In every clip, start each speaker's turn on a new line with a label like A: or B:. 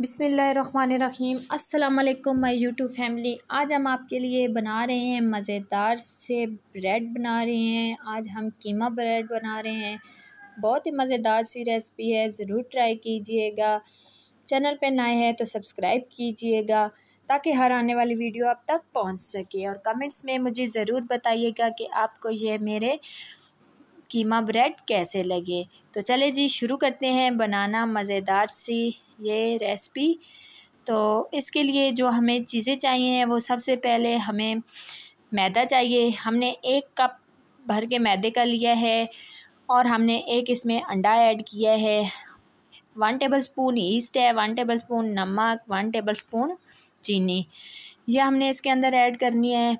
A: बिसमीम अल्लाम my YouTube family आज हम आपके लिए बना रहे हैं मज़ेदार से ब्रेड बना रहे हैं आज हम कीमा ब्रेड बना रहे हैं बहुत ही मज़ेदार सी रेसिपी है ज़रूर ट्राई कीजिएगा चैनल पे नए हैं तो सब्सक्राइब कीजिएगा ताकि हर आने वाली वीडियो आप तक पहुंच सके और कमेंट्स में मुझे ज़रूर बताइएगा कि आपको ये मेरे कीमा ब्रेड कैसे लगे तो चले जी शुरू करते हैं बनाना मज़ेदार सी ये रेसिपी तो इसके लिए जो हमें चीज़ें चाहिए हैं वो सबसे पहले हमें मैदा चाहिए हमने एक कप भर के मैदे का लिया है और हमने एक इसमें अंडा ऐड किया है वन टेबल स्पून ईस्ट है वन टेबल स्पून नमक वन टेबल स्पून चीनी यह हमने इसके अंदर ऐड करनी है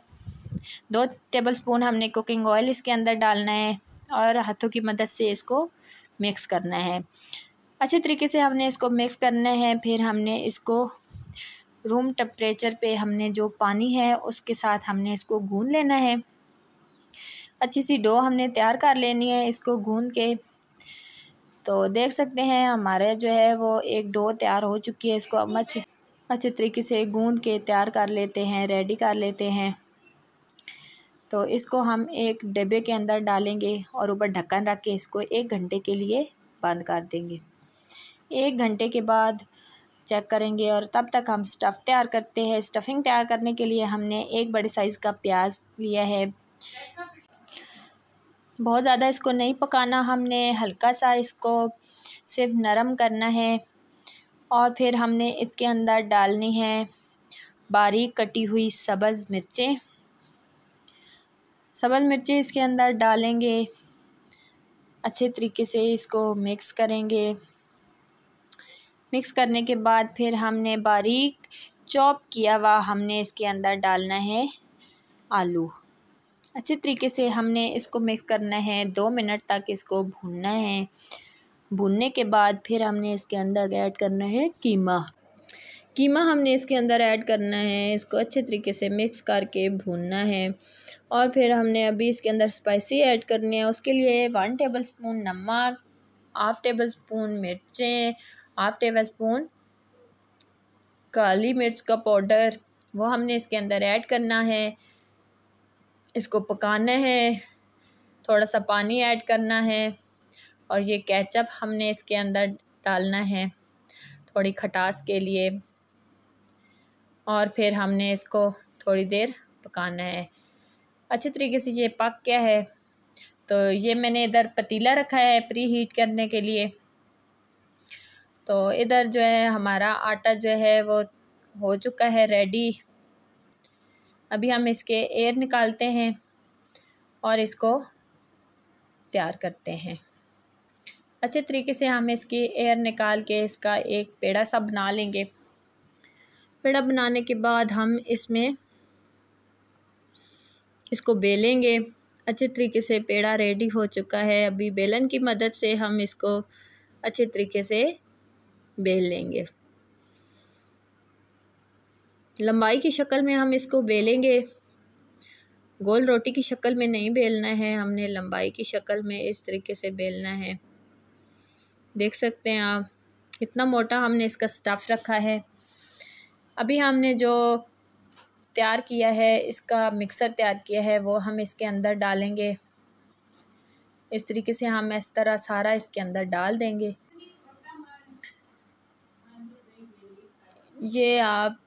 A: दो टेबल स्पून हमने कुकिंग ऑयल इसके अंदर डालना है और हाथों की मदद से इसको मिक्स करना है अच्छे तरीके से हमने इसको मिक्स करना है फिर हमने इसको रूम टेम्परेचर पे हमने जो पानी है उसके साथ हमने इसको गून लेना है अच्छी सी डो हमने तैयार कर लेनी है इसको गूंद के तो देख सकते हैं हमारे जो है वो एक डो तैयार हो चुकी है इसको हम अच्छे अच्छे तरीके से गूंद के तैयार कर लेते हैं रेडी कर लेते हैं तो इसको हम एक डिब्बे के अंदर डालेंगे और ऊपर ढक्कन रख के इसको एक घंटे के लिए बंद कर देंगे एक घंटे के बाद चेक करेंगे और तब तक हम स्टफ़ तैयार करते हैं स्टफिंग तैयार करने के लिए हमने एक बड़े साइज़ का प्याज लिया है बहुत ज़्यादा इसको नहीं पकाना हमने हल्का सा इसको सिर्फ नरम करना है और फिर हमने इसके अंदर डालनी है बारीक कटी हुई सब्ज़ मिर्चें सबल मिर्ची इसके अंदर डालेंगे अच्छे तरीके से इसको मिक्स करेंगे मिक्स करने के बाद फिर हमने बारीक चॉप किया हुआ हमने इसके अंदर डालना है आलू अच्छे तरीके से हमने इसको मिक्स करना है दो मिनट तक इसको भूनना है भूनने के बाद फिर हमने इसके अंदर ऐड करना है कीमा कीमा हमने इसके अंदर ऐड करना है इसको अच्छे तरीके से मिक्स करके भूनना है और फिर हमने अभी इसके अंदर स्पाइसी ऐड करनी है उसके लिए वन टेबल स्पून नमक हाफ टेबल स्पून मिर्चें हाफ टेबल स्पून काली मिर्च का पाउडर वो हमने इसके अंदर ऐड करना है इसको पकाना है थोड़ा सा पानी ऐड करना है और ये केचप हमने इसके अंदर डालना है थोड़ी खटास के लिए और फिर हमने इसको थोड़ी देर पकाना है अच्छे तरीके से ये पक गया है तो ये मैंने इधर पतीला रखा है प्री हीट करने के लिए तो इधर जो है हमारा आटा जो है वो हो चुका है रेडी अभी हम इसके एयर निकालते हैं और इसको तैयार करते हैं अच्छे तरीके से हम इसकी एयर निकाल के इसका एक पेड़ा सा बना लेंगे पेड़ा बनाने के बाद हम इसमें इसको बेलेंगे अच्छे तरीके से पेड़ा रेडी हो चुका है अभी बेलन की मदद से हम इसको अच्छे तरीके से बेल लेंगे लंबाई की शक्ल में हम इसको बेलेंगे गोल रोटी की शक्ल में नहीं बेलना है हमने लंबाई की शक्ल में इस तरीके से बेलना है देख सकते हैं आप इतना मोटा हमने इसका स्टफ़ रखा है अभी हमने जो तैयार किया है इसका मिक्सर तैयार किया है वो हम इसके अंदर डालेंगे इस तरीके से हम इस तरह सारा इसके अंदर डाल देंगे ये आप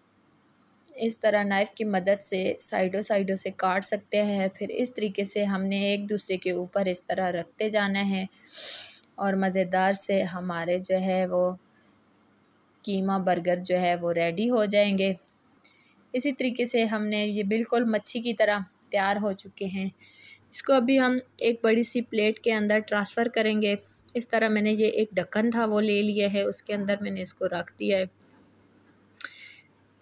A: इस तरह नाइफ़ की मदद से साइडों साइडों से काट सकते हैं फिर इस तरीके से हमने एक दूसरे के ऊपर इस तरह रखते जाना है और मज़ेदार से हमारे जो है वो कीमा बर्गर जो है वो रेडी हो जाएंगे इसी तरीके से हमने ये बिल्कुल मच्छी की तरह तैयार हो चुके हैं इसको अभी हम एक बड़ी सी प्लेट के अंदर ट्रांसफ़र करेंगे इस तरह मैंने ये एक ढक्कन था वो ले लिया है उसके अंदर मैंने इसको रख दिया है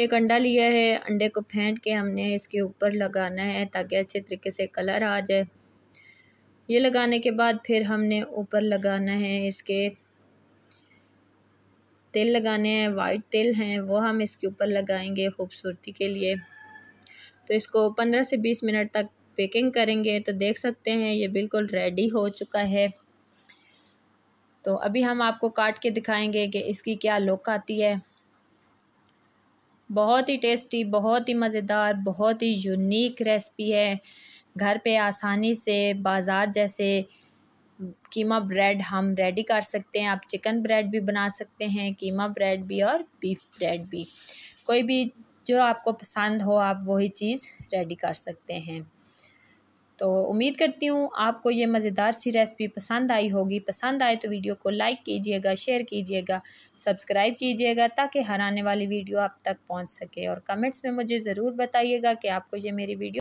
A: एक अंडा लिया है अंडे को फेंट के हमने इसके ऊपर लगाना है ताकि अच्छे तरीके से कलर आ जाए ये लगाने के बाद फिर हमने ऊपर लगाना है इसके तेल लगाने हैं वाइट तेल हैं वो हम इसके ऊपर लगाएंगे खूबसूरती के लिए तो इसको पंद्रह से बीस मिनट तक पेकिंग करेंगे तो देख सकते हैं ये बिल्कुल रेडी हो चुका है तो अभी हम आपको काट के दिखाएंगे कि इसकी क्या लुक आती है बहुत ही टेस्टी बहुत ही मज़ेदार बहुत ही यूनिक रेसिपी है घर पे आसानी से बाज़ार जैसे कीमा ब्रेड हम रेडी कर सकते हैं आप चिकन ब्रेड भी बना सकते हैं कीमा ब्रेड भी और बीफ ब्रेड भी कोई भी जो आपको पसंद हो आप वही चीज़ रेडी कर सकते हैं तो उम्मीद करती हूँ आपको ये मज़ेदार सी रेसिपी पसंद आई होगी पसंद आए तो वीडियो को लाइक कीजिएगा शेयर कीजिएगा सब्सक्राइब कीजिएगा ताकि हर आने वाली वीडियो आप तक पहुँच सके और कमेंट्स में मुझे ज़रूर बताइएगा कि आपको ये मेरी वीडियो